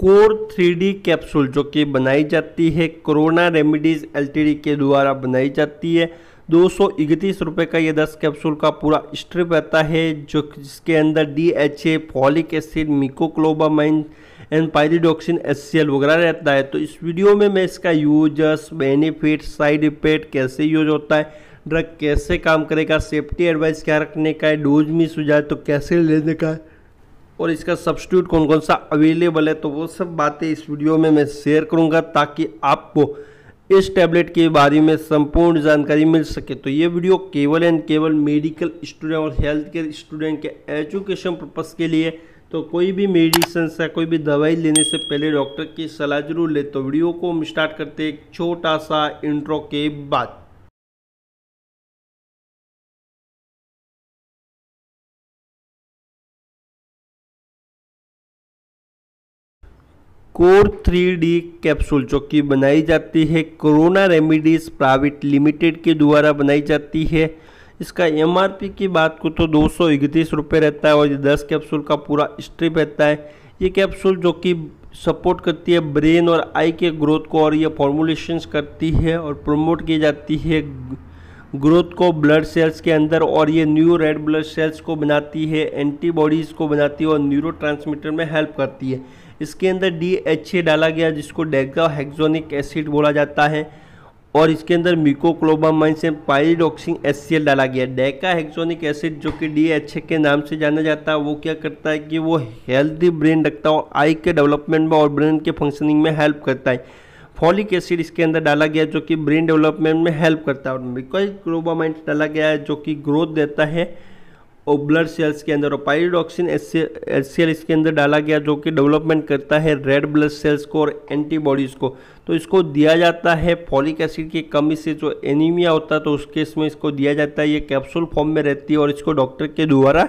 core three capsule जो कि बनाई जाती है कोरोना रेमिडीज एल के द्वारा बनाई जाती है दो सौ इकतीस रुपये का ये दस कैप्सूल का पूरा स्ट्रिप रहता है जो जिसके अंदर D H A folic acid mecobalamin and pyridoxine एस वगैरह रहता है तो इस वीडियो में मैं इसका यूजर्स बेनिफिट साइड इफेक्ट कैसे यूज होता है ड्रग कैसे काम करेगा सेफ्टी एडवाइस क्या रखने का है डोज में सुझाव तो कैसे लेने का है और इसका सब्सिट्यूट कौन कौन सा अवेलेबल है तो वो सब बातें इस वीडियो में मैं शेयर करूँगा ताकि आपको इस टैबलेट के बारे में संपूर्ण जानकारी मिल सके तो ये वीडियो केवल एंड केवल मेडिकल स्टूडेंट और हेल्थ केयर स्टूडेंट के एजुकेशन पर्पज़ के लिए तो कोई भी मेडिसिन या कोई भी दवाई लेने से पहले डॉक्टर की सलाह जरूर ले तो वीडियो को हम स्टार्ट करते एक छोटा सा इंट्रो के बाद कोर थ्री डी कैप्सूल जो कि बनाई जाती है कोरोना रेमिडीज प्राइवेट लिमिटेड के द्वारा बनाई जाती है इसका एमआरपी की बात को तो दो सौ इकतीस रुपये रहता है और ये दस कैप्सूल का पूरा स्ट्रिप रहता है ये कैप्सूल जो कि सपोर्ट करती है ब्रेन और आई के ग्रोथ को और ये फॉर्मुलेशंस करती है और प्रमोट की जाती है ग्रोथ को ब्लड सेल्स के अंदर और ये न्यू रेड ब्लड सेल्स को बनाती है एंटीबॉडीज़ को बनाती है और न्यूरो में हेल्प करती है इसके अंदर डी एच ए डाला गया जिसको हेक्जोनिक एसिड बोला जाता है और इसके अंदर मिकोक्लोबामाइन से पायरिडोक्सिन एस डाला गया डेका हेक्जोनिक एसिड जो कि डी एच ए के नाम से जाना जाता है वो क्या करता है कि वो हेल्दी ब्रेन रखता है और आई के डेवलपमेंट में और ब्रेन के फंक्शनिंग में हेल्प करता है फॉलिक एसिड इसके अंदर डाला गया है जो कि ब्रेन डेवलपमेंट में हेल्प करता है बिकॉज ग्रोबामाइंट डाला गया है जो कि ग्रोथ देता है और ब्लड सेल्स के अंदर और पायरोडॉक्सिन एस सी इसके अंदर डाला गया जो कि डेवलपमेंट करता है रेड ब्लड सेल्स को और एंटीबॉडीज़ को तो इसको दिया जाता है फॉलिक एसिड की कमी से जो एनीमिया होता है तो उस केस में इसको दिया जाता है ये कैप्सूल फॉर्म में रहती है और इसको डॉक्टर के द्वारा